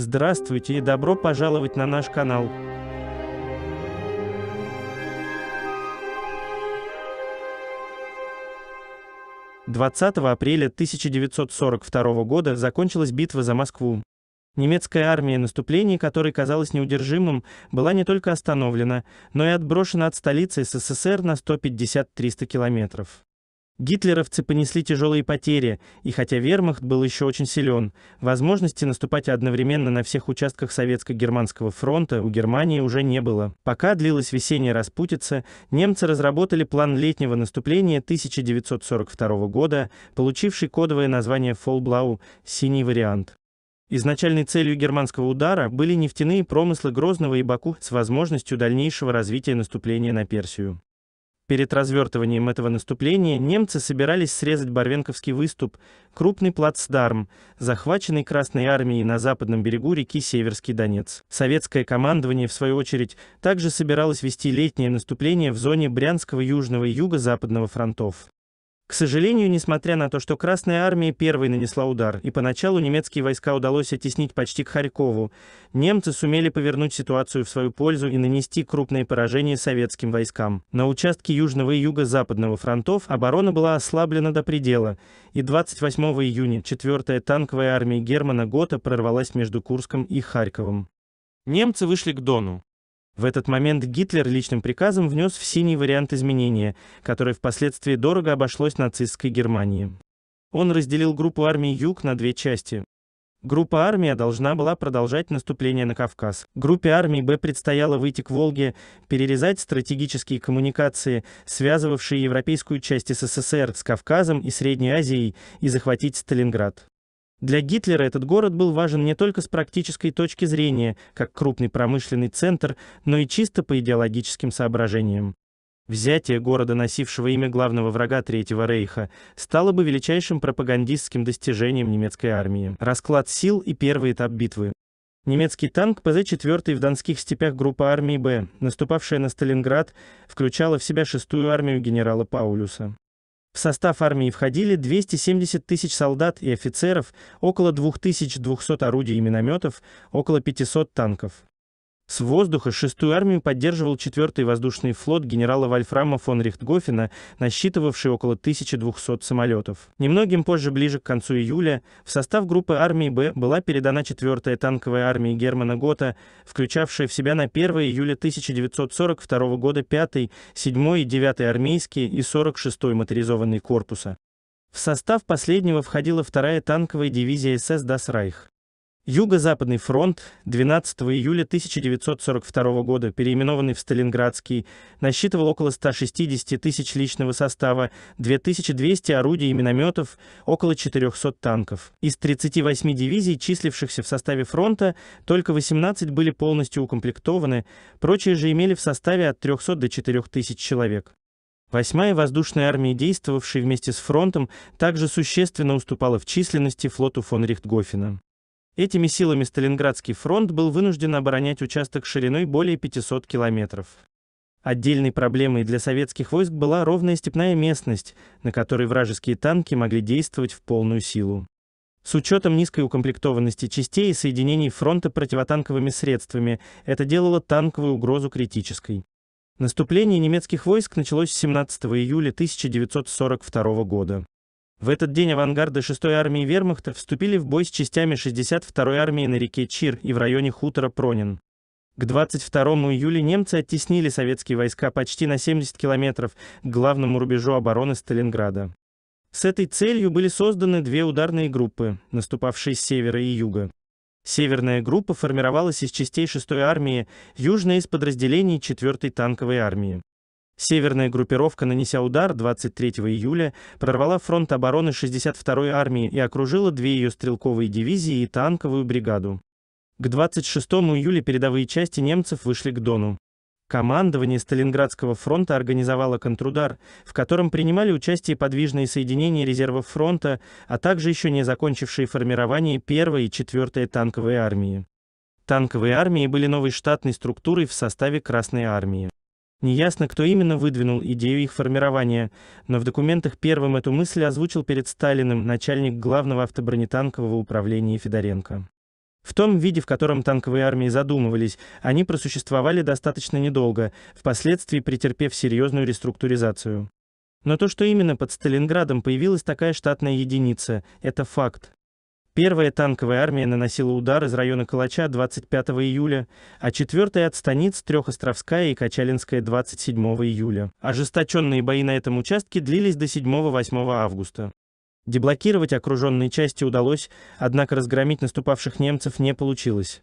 Здравствуйте и добро пожаловать на наш канал. Двадцатого апреля 1942 года закончилась битва за Москву. Немецкая армия наступление, которое казалось неудержимым, была не только остановлена, но и отброшена от столицы СССР на 150-300 километров. Гитлеровцы понесли тяжелые потери, и хотя вермахт был еще очень силен, возможности наступать одновременно на всех участках Советско-Германского фронта у Германии уже не было. Пока длилась весенняя распутица, немцы разработали план летнего наступления 1942 года, получивший кодовое название «Фолблау» — «Синий вариант». Изначальной целью германского удара были нефтяные промыслы Грозного и Баку с возможностью дальнейшего развития наступления на Персию. Перед развертыванием этого наступления немцы собирались срезать Барвенковский выступ, крупный плацдарм, захваченный Красной армией на западном берегу реки Северский Донец. Советское командование, в свою очередь, также собиралось вести летнее наступление в зоне Брянского южного и юго-западного фронтов. К сожалению, несмотря на то, что Красная Армия первой нанесла удар, и поначалу немецкие войска удалось оттеснить почти к Харькову, немцы сумели повернуть ситуацию в свою пользу и нанести крупные поражения советским войскам. На участке Южного и Юго-Западного фронтов оборона была ослаблена до предела, и 28 июня 4-я танковая армия Германа Гота прорвалась между Курском и Харьковом. Немцы вышли к Дону. В этот момент Гитлер личным приказом внес в синий вариант изменения, которое впоследствии дорого обошлось нацистской Германии. Он разделил группу армий Юг на две части. Группа армия должна была продолжать наступление на Кавказ. Группе армий Б предстояло выйти к Волге, перерезать стратегические коммуникации, связывавшие европейскую часть СССР с Кавказом и Средней Азией, и захватить Сталинград. Для Гитлера этот город был важен не только с практической точки зрения, как крупный промышленный центр, но и чисто по идеологическим соображениям. Взятие города, носившего имя главного врага Третьего рейха, стало бы величайшим пропагандистским достижением немецкой армии. Расклад сил и первый этап битвы. Немецкий танк ПЗ-4 в Донских степях группа армии Б, наступавшая на Сталинград, включала в себя шестую армию генерала Паулюса. В состав армии входили 270 тысяч солдат и офицеров, около 2200 орудий и минометов, около 500 танков. С воздуха шестую армию поддерживал 4-й воздушный флот генерала Вольфрама фон Рихтгофена, насчитывавший около 1200 самолетов. Немногим позже, ближе к концу июля, в состав группы армии «Б» была передана 4-я танковая армия Германа Гота, включавшая в себя на 1 июля 1942 года 5-й, 7-й и 9-й армейские и 46-й моторизованный корпуса. В состав последнего входила 2-я танковая дивизия СС «Дасрайх». Юго-Западный фронт 12 июля 1942 года, переименованный в Сталинградский, насчитывал около 160 тысяч личного состава, 2200 орудий и минометов, около 400 танков. Из 38 дивизий, числившихся в составе фронта, только 18 были полностью укомплектованы, прочие же имели в составе от 300 до 4000 человек. Восьмая воздушная армия, действовавшая вместе с фронтом, также существенно уступала в численности флоту фон Рихтгофена. Этими силами Сталинградский фронт был вынужден оборонять участок шириной более 500 километров. Отдельной проблемой для советских войск была ровная степная местность, на которой вражеские танки могли действовать в полную силу. С учетом низкой укомплектованности частей и соединений фронта противотанковыми средствами, это делало танковую угрозу критической. Наступление немецких войск началось 17 июля 1942 года. В этот день авангарды 6-й армии вермахта вступили в бой с частями 62-й армии на реке Чир и в районе хутора Пронин. К 22 июля немцы оттеснили советские войска почти на 70 километров к главному рубежу обороны Сталинграда. С этой целью были созданы две ударные группы, наступавшие с севера и юга. Северная группа формировалась из частей 6-й армии, южная из подразделений 4-й танковой армии. Северная группировка, нанеся удар 23 июля, прорвала фронт обороны 62-й армии и окружила две ее стрелковые дивизии и танковую бригаду. К 26 июля передовые части немцев вышли к Дону. Командование Сталинградского фронта организовало контрудар, в котором принимали участие подвижные соединения резервов фронта, а также еще не закончившие формирование 1 и 4 танковой армии. Танковые армии были новой штатной структурой в составе Красной армии. Неясно, кто именно выдвинул идею их формирования, но в документах первым эту мысль озвучил перед Сталиным начальник главного автобронетанкового управления Федоренко. В том виде, в котором танковые армии задумывались, они просуществовали достаточно недолго, впоследствии претерпев серьезную реструктуризацию. Но то, что именно под Сталинградом появилась такая штатная единица, это факт. Первая танковая армия наносила удар из района Калача 25 июля, а четвертая от станиц Трехостровская и Качалинская 27 июля. Ожесточенные бои на этом участке длились до 7-8 августа. Деблокировать окруженные части удалось, однако разгромить наступавших немцев не получилось.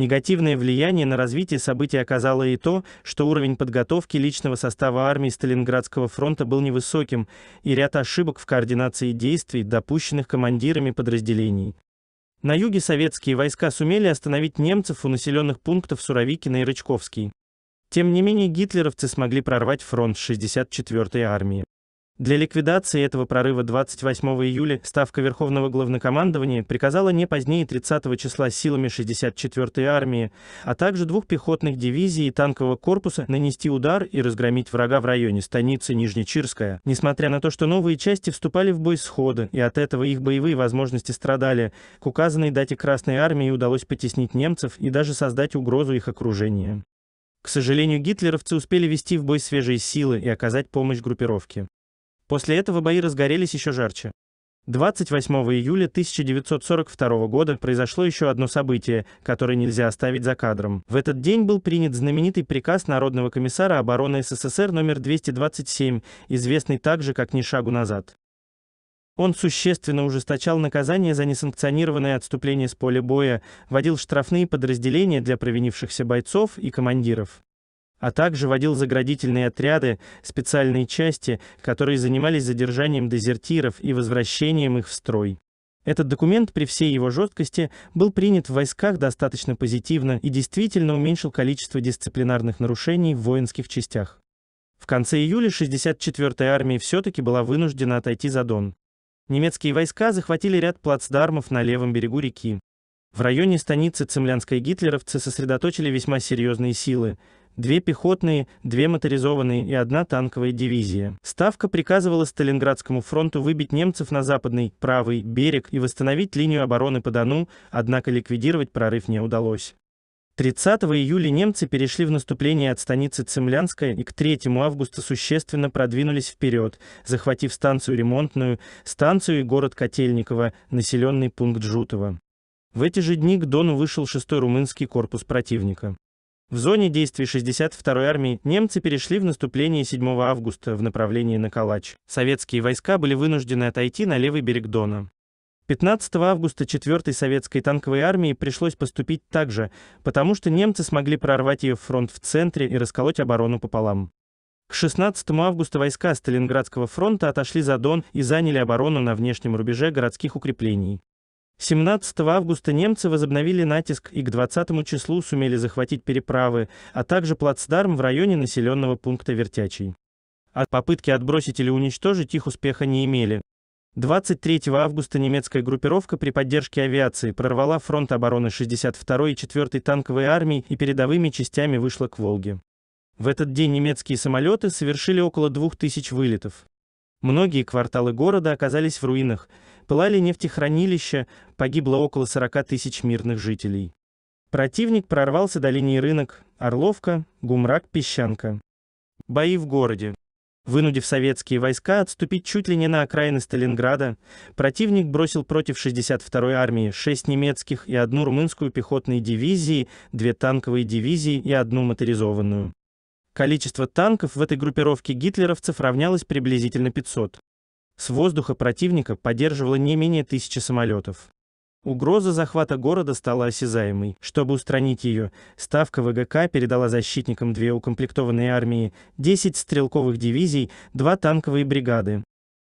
Негативное влияние на развитие событий оказало и то, что уровень подготовки личного состава армии Сталинградского фронта был невысоким, и ряд ошибок в координации действий, допущенных командирами подразделений. На юге советские войска сумели остановить немцев у населенных пунктов Суровикина и Рычковский. Тем не менее гитлеровцы смогли прорвать фронт 64-й армии. Для ликвидации этого прорыва 28 июля Ставка Верховного Главнокомандования приказала не позднее 30 числа силами 64-й армии, а также двух пехотных дивизий и танкового корпуса нанести удар и разгромить врага в районе станицы Нижнечирская. Несмотря на то, что новые части вступали в бой схода, и от этого их боевые возможности страдали, к указанной дате Красной армии удалось потеснить немцев и даже создать угрозу их окружения. К сожалению, гитлеровцы успели вести в бой свежие силы и оказать помощь группировке. После этого бои разгорелись еще жарче. 28 июля 1942 года произошло еще одно событие, которое нельзя оставить за кадром. В этот день был принят знаменитый приказ Народного комиссара обороны СССР номер 227, известный также как «Ни шагу назад». Он существенно ужесточал наказание за несанкционированное отступление с поля боя, вводил штрафные подразделения для провинившихся бойцов и командиров а также водил заградительные отряды, специальные части, которые занимались задержанием дезертиров и возвращением их в строй. Этот документ при всей его жесткости был принят в войсках достаточно позитивно и действительно уменьшил количество дисциплинарных нарушений в воинских частях. В конце июля 64-я армия все-таки была вынуждена отойти за Дон. Немецкие войска захватили ряд плацдармов на левом берегу реки. В районе станицы Цемлянской гитлеровцы сосредоточили весьма серьезные силы, две пехотные, две моторизованные и одна танковая дивизия. Ставка приказывала Сталинградскому фронту выбить немцев на западный, правый, берег и восстановить линию обороны по Дону, однако ликвидировать прорыв не удалось. 30 июля немцы перешли в наступление от станицы Цемлянская и к 3 августа существенно продвинулись вперед, захватив станцию Ремонтную, станцию и город Котельниково, населенный пункт Жутово. В эти же дни к Дону вышел 6-й румынский корпус противника. В зоне действий 62-й армии немцы перешли в наступление 7 августа в направлении на Калач. Советские войска были вынуждены отойти на левый берег Дона. 15 августа 4-й советской танковой армии пришлось поступить так же, потому что немцы смогли прорвать ее фронт в центре и расколоть оборону пополам. К 16 августа войска Сталинградского фронта отошли за Дон и заняли оборону на внешнем рубеже городских укреплений. 17 августа немцы возобновили натиск и к 20 числу сумели захватить переправы, а также плацдарм в районе населенного пункта Вертячий. А попытки отбросить или уничтожить их успеха не имели. 23 августа немецкая группировка при поддержке авиации прорвала фронт обороны 62-й и 4-й танковой армии и передовыми частями вышла к Волге. В этот день немецкие самолеты совершили около 2000 вылетов. Многие кварталы города оказались в руинах, Пылали нефтехранилища, погибло около 40 тысяч мирных жителей. Противник прорвался до линии рынок, Орловка, Гумрак, Песчанка. Бои в городе. Вынудив советские войска отступить чуть ли не на окраины Сталинграда, противник бросил против 62-й армии 6 немецких и одну румынскую пехотные дивизии, две танковые дивизии и одну моторизованную. Количество танков в этой группировке гитлеровцев равнялось приблизительно 500. С воздуха противника поддерживало не менее тысячи самолетов. Угроза захвата города стала осязаемой. Чтобы устранить ее, Ставка ВГК передала защитникам две укомплектованные армии, 10 стрелковых дивизий, два танковые бригады.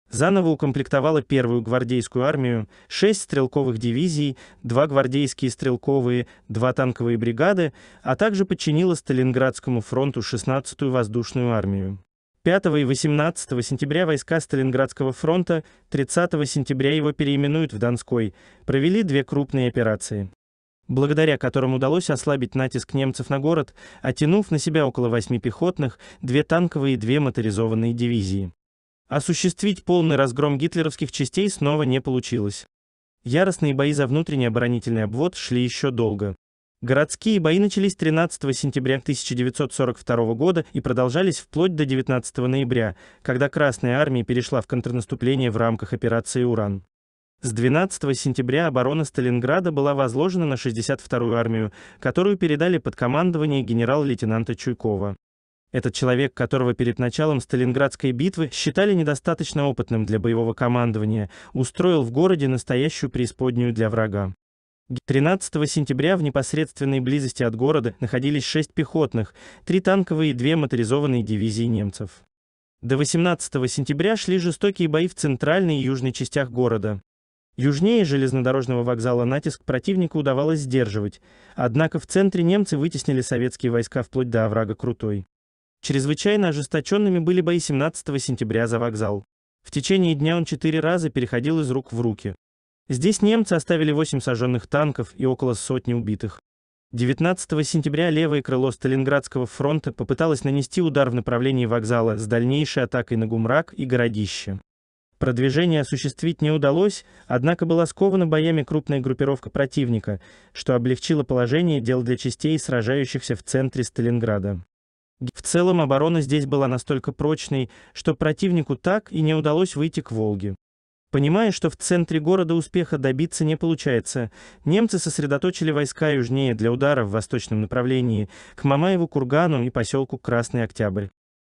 Заново укомплектовала первую гвардейскую армию, 6 стрелковых дивизий, два гвардейские стрелковые, два танковые бригады, а также подчинила Сталинградскому фронту 16-ю воздушную армию. 5 и 18 сентября войска Сталинградского фронта, 30 сентября его переименуют в Донской, провели две крупные операции благодаря которым удалось ослабить натиск немцев на город, оттянув на себя около восьми пехотных, две танковые и две моторизованные дивизии. Осуществить полный разгром гитлеровских частей снова не получилось. Яростные бои за внутренний оборонительный обвод шли еще долго. Городские бои начались 13 сентября 1942 года и продолжались вплоть до 19 ноября, когда Красная армия перешла в контрнаступление в рамках операции «Уран». С 12 сентября оборона Сталинграда была возложена на 62-ю армию, которую передали под командование генерал-лейтенанта Чуйкова. Этот человек, которого перед началом Сталинградской битвы считали недостаточно опытным для боевого командования, устроил в городе настоящую преисподнюю для врага. 13 сентября в непосредственной близости от города находились 6 пехотных, 3 танковые и 2 моторизованные дивизии немцев. До 18 сентября шли жестокие бои в центральной и южной частях города. Южнее железнодорожного вокзала натиск противника удавалось сдерживать, однако в центре немцы вытеснили советские войска вплоть до оврага Крутой. Чрезвычайно ожесточенными были бои 17 сентября за вокзал. В течение дня он четыре раза переходил из рук в руки. Здесь немцы оставили 8 сожженных танков и около сотни убитых. 19 сентября левое крыло Сталинградского фронта попыталось нанести удар в направлении вокзала с дальнейшей атакой на Гумрак и городище. Продвижение осуществить не удалось, однако была скована боями крупная группировка противника, что облегчило положение дел для частей, сражающихся в центре Сталинграда. В целом оборона здесь была настолько прочной, что противнику так и не удалось выйти к Волге. Понимая, что в центре города успеха добиться не получается, немцы сосредоточили войска южнее для удара в восточном направлении, к Мамаеву кургану и поселку Красный Октябрь.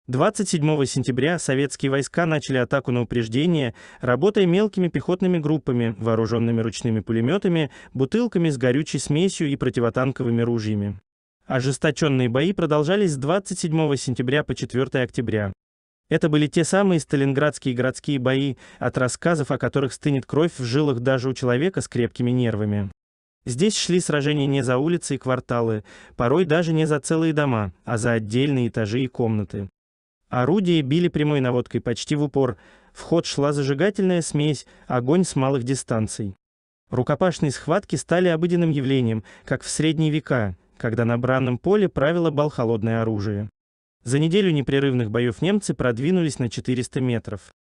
27 сентября советские войска начали атаку на упреждение, работая мелкими пехотными группами, вооруженными ручными пулеметами, бутылками с горючей смесью и противотанковыми ружьями. Ожесточенные бои продолжались с 27 сентября по 4 октября. Это были те самые сталинградские городские бои, от рассказов о которых стынет кровь в жилах даже у человека с крепкими нервами. Здесь шли сражения не за улицы и кварталы, порой даже не за целые дома, а за отдельные этажи и комнаты. Орудия били прямой наводкой почти в упор, в ход шла зажигательная смесь, огонь с малых дистанций. Рукопашные схватки стали обыденным явлением, как в средние века, когда на бранном поле правило бал холодное оружие. За неделю непрерывных боев немцы продвинулись на 400 метров.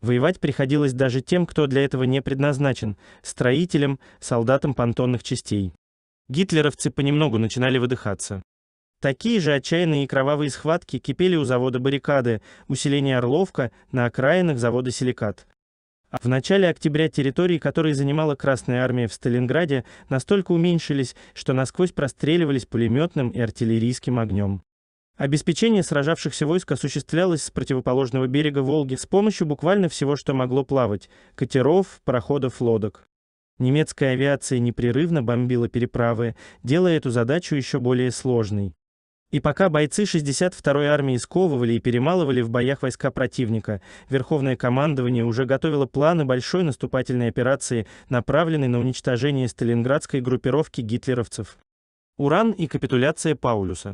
Воевать приходилось даже тем, кто для этого не предназначен – строителям, солдатам понтонных частей. Гитлеровцы понемногу начинали выдыхаться. Такие же отчаянные и кровавые схватки кипели у завода «Баррикады», усиления «Орловка» на окраинах завода «Силикат». А в начале октября территории, которые занимала Красная Армия в Сталинграде, настолько уменьшились, что насквозь простреливались пулеметным и артиллерийским огнем. Обеспечение сражавшихся войск осуществлялось с противоположного берега Волги с помощью буквально всего, что могло плавать – катеров, пароходов, лодок. Немецкая авиация непрерывно бомбила переправы, делая эту задачу еще более сложной. И пока бойцы 62-й армии сковывали и перемалывали в боях войска противника, Верховное командование уже готовило планы большой наступательной операции, направленной на уничтожение сталинградской группировки гитлеровцев. Уран и капитуляция Паулюса.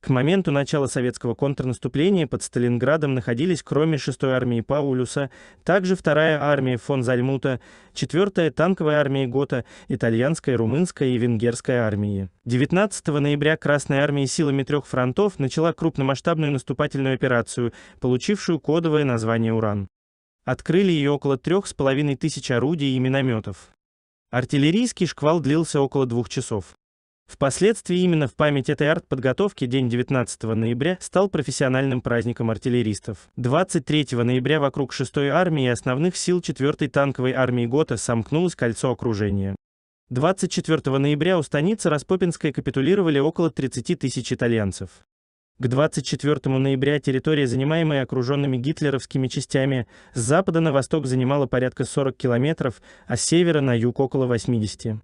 К моменту начала советского контрнаступления под Сталинградом находились, кроме 6-й армии Паулюса, также 2-я армия фон Зальмута, 4-я танковая армия Гота, итальянская, румынская и венгерская армии. 19 ноября Красная армия силами трех фронтов начала крупномасштабную наступательную операцию, получившую кодовое название «Уран». Открыли ее около трех с половиной тысяч орудий и минометов. Артиллерийский шквал длился около двух часов. Впоследствии именно в память этой артподготовки день 19 ноября стал профессиональным праздником артиллеристов. 23 ноября вокруг 6-й армии и основных сил 4-й танковой армии ГОТА сомкнулось кольцо окружения. 24 ноября у станицы Распопинской капитулировали около 30 тысяч итальянцев. К 24 ноября территория, занимаемая окруженными гитлеровскими частями, с запада на восток занимала порядка 40 километров, а с севера на юг около 80.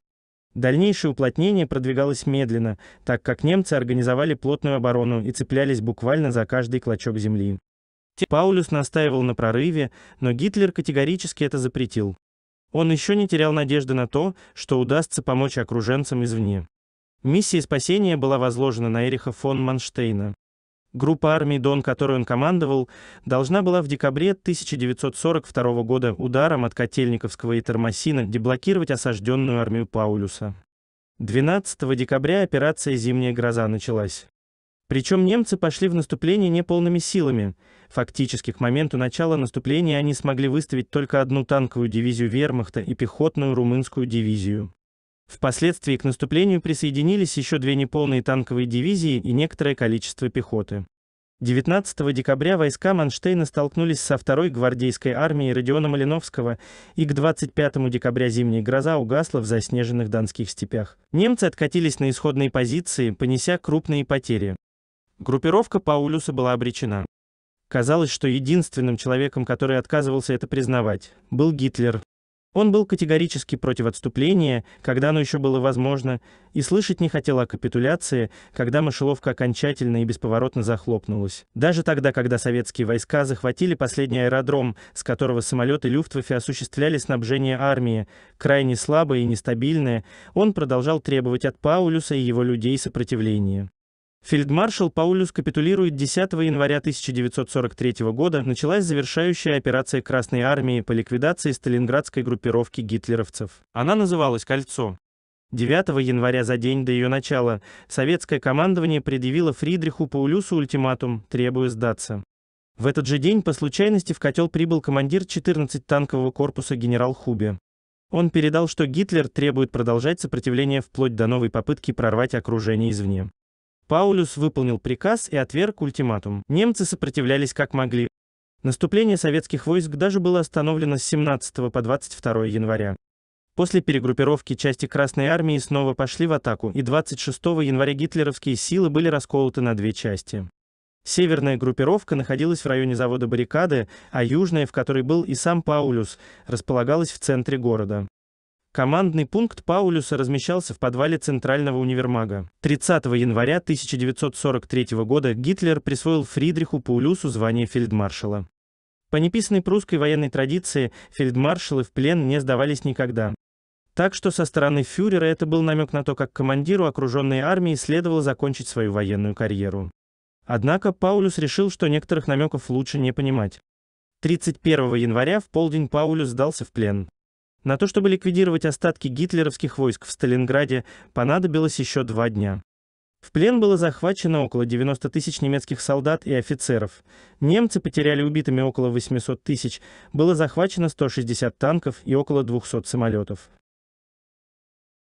Дальнейшее уплотнение продвигалось медленно, так как немцы организовали плотную оборону и цеплялись буквально за каждый клочок земли. Паулюс настаивал на прорыве, но Гитлер категорически это запретил. Он еще не терял надежды на то, что удастся помочь окруженцам извне. Миссия спасения была возложена на Эриха фон Манштейна. Группа армий «Дон», которой он командовал, должна была в декабре 1942 года ударом от Котельниковского и Тормосина деблокировать осажденную армию Паулюса. 12 декабря операция «Зимняя гроза» началась. Причем немцы пошли в наступление неполными силами. Фактически к моменту начала наступления они смогли выставить только одну танковую дивизию вермахта и пехотную румынскую дивизию. Впоследствии к наступлению присоединились еще две неполные танковые дивизии и некоторое количество пехоты. 19 декабря войска Манштейна столкнулись со второй гвардейской армией Родиона Малиновского, и к 25 декабря зимняя гроза угасла в заснеженных донских степях. Немцы откатились на исходные позиции, понеся крупные потери. Группировка Паулюса была обречена. Казалось, что единственным человеком, который отказывался это признавать, был Гитлер. Он был категорически против отступления, когда оно еще было возможно, и слышать не хотел о капитуляции, когда мышеловка окончательно и бесповоротно захлопнулась. Даже тогда, когда советские войска захватили последний аэродром, с которого самолеты Люфтваффе осуществляли снабжение армии, крайне слабое и нестабильное, он продолжал требовать от Паулюса и его людей сопротивления. Фельдмаршал Паулюс капитулирует 10 января 1943 года, началась завершающая операция Красной Армии по ликвидации сталинградской группировки гитлеровцев. Она называлась «Кольцо». 9 января за день до ее начала советское командование предъявило Фридриху Паулюсу ультиматум, требуя сдаться. В этот же день по случайности в котел прибыл командир 14-танкового корпуса генерал Хубе. Он передал, что Гитлер требует продолжать сопротивление вплоть до новой попытки прорвать окружение извне. Паулюс выполнил приказ и отверг ультиматум. Немцы сопротивлялись как могли. Наступление советских войск даже было остановлено с 17 по 22 января. После перегруппировки части Красной армии снова пошли в атаку, и 26 января гитлеровские силы были расколоты на две части. Северная группировка находилась в районе завода Баррикады, а южная, в которой был и сам Паулюс, располагалась в центре города. Командный пункт Паулюса размещался в подвале Центрального универмага. 30 января 1943 года Гитлер присвоил Фридриху Паулюсу звание фельдмаршала. По неписанной прусской военной традиции, фельдмаршалы в плен не сдавались никогда. Так что со стороны фюрера это был намек на то, как командиру окруженной армии следовало закончить свою военную карьеру. Однако Паулюс решил, что некоторых намеков лучше не понимать. 31 января в полдень Паулюс сдался в плен. На то, чтобы ликвидировать остатки гитлеровских войск в Сталинграде, понадобилось еще два дня. В плен было захвачено около 90 тысяч немецких солдат и офицеров. Немцы потеряли убитыми около 800 тысяч, было захвачено 160 танков и около 200 самолетов.